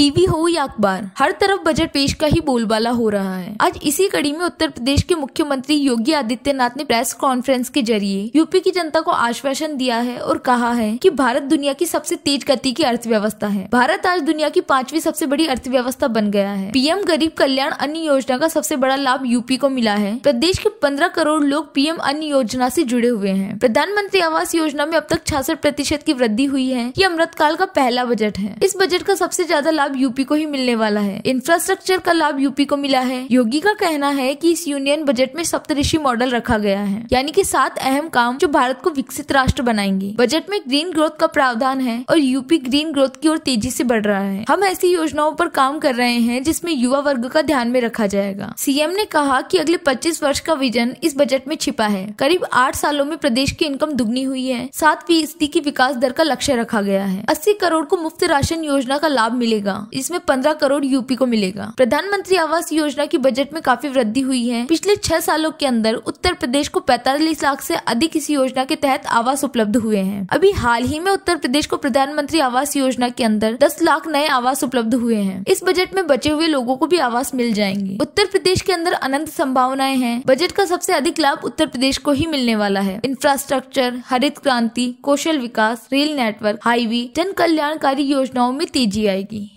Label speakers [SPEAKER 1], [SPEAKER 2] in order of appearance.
[SPEAKER 1] TV हो या अखबार हर तरफ बजट पेश का ही बोलबाला हो रहा है आज इसी कड़ी में उत्तर प्रदेश के मुख्यमंत्री योगी आदित्यनाथ ने प्रेस कॉन्फ्रेंस के जरिए यूपी की जनता को आश्वासन दिया है और कहा है कि भारत दुनिया की सबसे तेज गति की अर्थव्यवस्था है भारत आज दुनिया की पांचवी सबसे बड़ी अर्थव्यवस्था बन गया है पीएम गरीब कल्याण अन्न योजना का सबसे बड़ा लाभ यूपी को मिला है प्रदेश के पंद्रह करोड़ लोग पीएम अन्न योजना ऐसी जुड़े हुए हैं प्रधानमंत्री आवास योजना में अब तक छियासठ प्रतिशत की वृद्धि हुई है ये अमृतकाल का पहला बजट है इस बजट का सबसे ज्यादा लाभ लाभ यूपी को ही मिलने वाला है इंफ्रास्ट्रक्चर का लाभ यूपी को मिला है योगी का कहना है कि इस यूनियन बजट में सप्तऋषि मॉडल रखा गया है यानी कि सात अहम काम जो भारत को विकसित राष्ट्र बनाएंगे बजट में ग्रीन ग्रोथ का प्रावधान है और यूपी ग्रीन ग्रोथ की ओर तेजी से बढ़ रहा है हम ऐसी योजनाओं पर काम कर रहे हैं जिसमें युवा वर्ग का ध्यान में रखा जाएगा सीएम ने कहा कि अगले 25 वर्ष का विजन इस बजट में छिपा है करीब आठ सालों में प्रदेश की इनकम दुगनी हुई है सात फीसदी की विकास दर का लक्ष्य रखा गया है अस्सी करोड़ को मुफ्त राशन योजना का लाभ मिलेगा मिलेगा इसमें पंद्रह करोड़ यूपी को मिलेगा प्रधानमंत्री आवास योजना की बजट में काफी वृद्धि हुई है पिछले छह सालों के अंदर उत्तर प्रदेश को पैतालीस लाख से अधिक इस योजना के तहत आवास उपलब्ध हुए हैं अभी हाल ही में उत्तर प्रदेश को प्रधानमंत्री आवास योजना के अंदर दस लाख नए आवास उपलब्ध हुए हैं इस बजट में बचे हुए लोगों को भी आवास मिल जाएंगे उत्तर प्रदेश के अंदर अनंत संभावनाएं हैं बजट का सबसे अधिक लाभ उत्तर प्रदेश को ही मिलने वाला है इंफ्रास्ट्रक्चर हरित क्रांति कौशल विकास रेल नेटवर्क हाईवे जन कल्याणकारी योजनाओं में तेजी आएगी